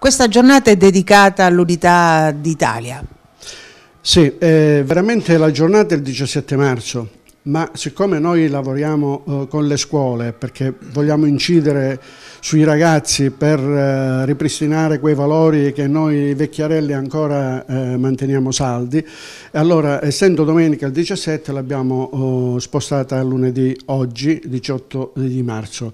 Questa giornata è dedicata all'unità d'Italia. Sì, è eh, veramente la giornata è il 17 marzo, ma siccome noi lavoriamo eh, con le scuole perché vogliamo incidere sui ragazzi per eh, ripristinare quei valori che noi vecchiarelli ancora eh, manteniamo saldi, allora essendo domenica il 17 l'abbiamo oh, spostata a lunedì oggi, 18 di marzo.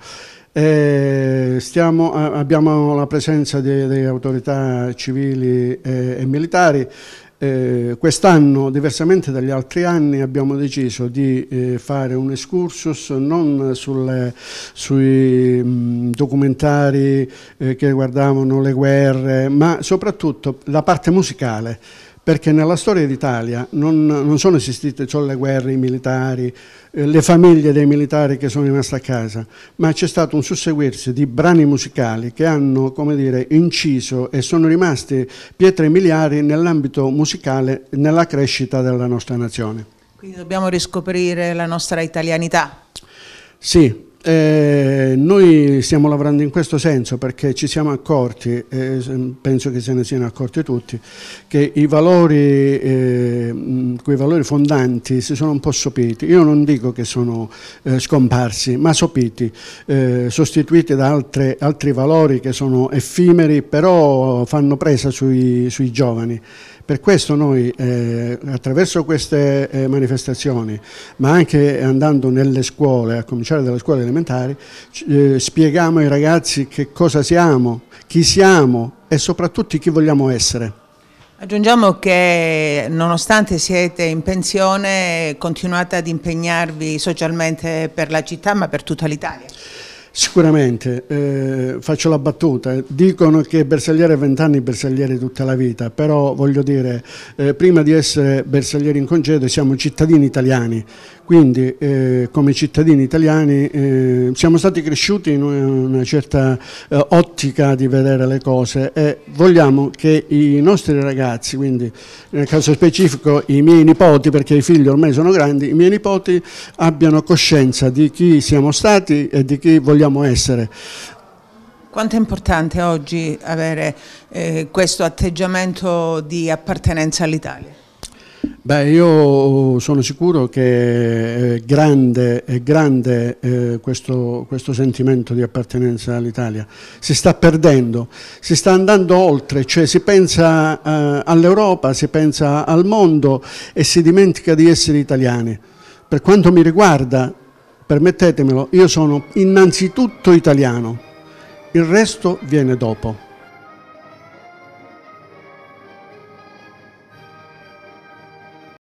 Eh, stiamo, eh, abbiamo la presenza delle autorità civili e, eh, e militari. Eh, Quest'anno, diversamente dagli altri anni, abbiamo deciso di eh, fare un excursus non sulle, sui mh, mm, documentari eh, che riguardavano le guerre, ma soprattutto la parte musicale perché nella storia d'Italia non, non, sono esistite solo le guerre, i militari, eh, le famiglie dei militari che sono rimaste a casa, ma c'è stato un susseguirsi di brani musicali che hanno, come dire, inciso e sono rimasti pietre miliari nell'ambito musicale, nella crescita della nostra nazione. Quindi dobbiamo riscoprire la nostra italianità. Sì, eh, noi stiamo lavorando in questo senso perché ci siamo accorti, eh, penso che se ne siano accorti tutti, che i valori, eh, quei valori fondanti si sono un po' sopiti. Io non dico che sono eh, scomparsi, ma sopiti, eh, sostituiti da altre, altri valori che sono effimeri, però fanno presa sui, sui giovani. Per questo noi eh, attraverso queste eh, manifestazioni, ma anche andando nelle scuole, a cominciare dalle scuole elementari, elementari, eh, spieghiamo ai ragazzi che cosa siamo, chi siamo e soprattutto chi vogliamo essere. Aggiungiamo che nonostante siete in pensione continuate ad impegnarvi socialmente per la città ma per tutta l'Italia. Sicuramente, eh, faccio la battuta, dicono che bersagliere a vent'anni, bersagliere tutta la vita, però voglio dire, eh, prima di essere bersaglieri in congedo siamo cittadini italiani, quindi eh, come cittadini italiani eh, siamo stati cresciuti in una certa eh, ottica di vedere le cose e vogliamo che i nostri ragazzi, quindi nel caso specifico i miei nipoti, perché i figli ormai sono grandi, i miei nipoti abbiano coscienza di chi siamo stati e di chi vogliamo essere. Quanto è importante oggi avere eh, questo atteggiamento di appartenenza all'Italia? Beh, io sono sicuro che è grande, è grande eh, questo, questo, sentimento di appartenenza all'Italia. Si sta perdendo, si sta andando oltre, cioè si pensa eh, all'Europa, si pensa al mondo e si dimentica di essere italiani. Per quanto mi riguarda, permettetemelo, io sono innanzitutto italiano, il resto viene dopo.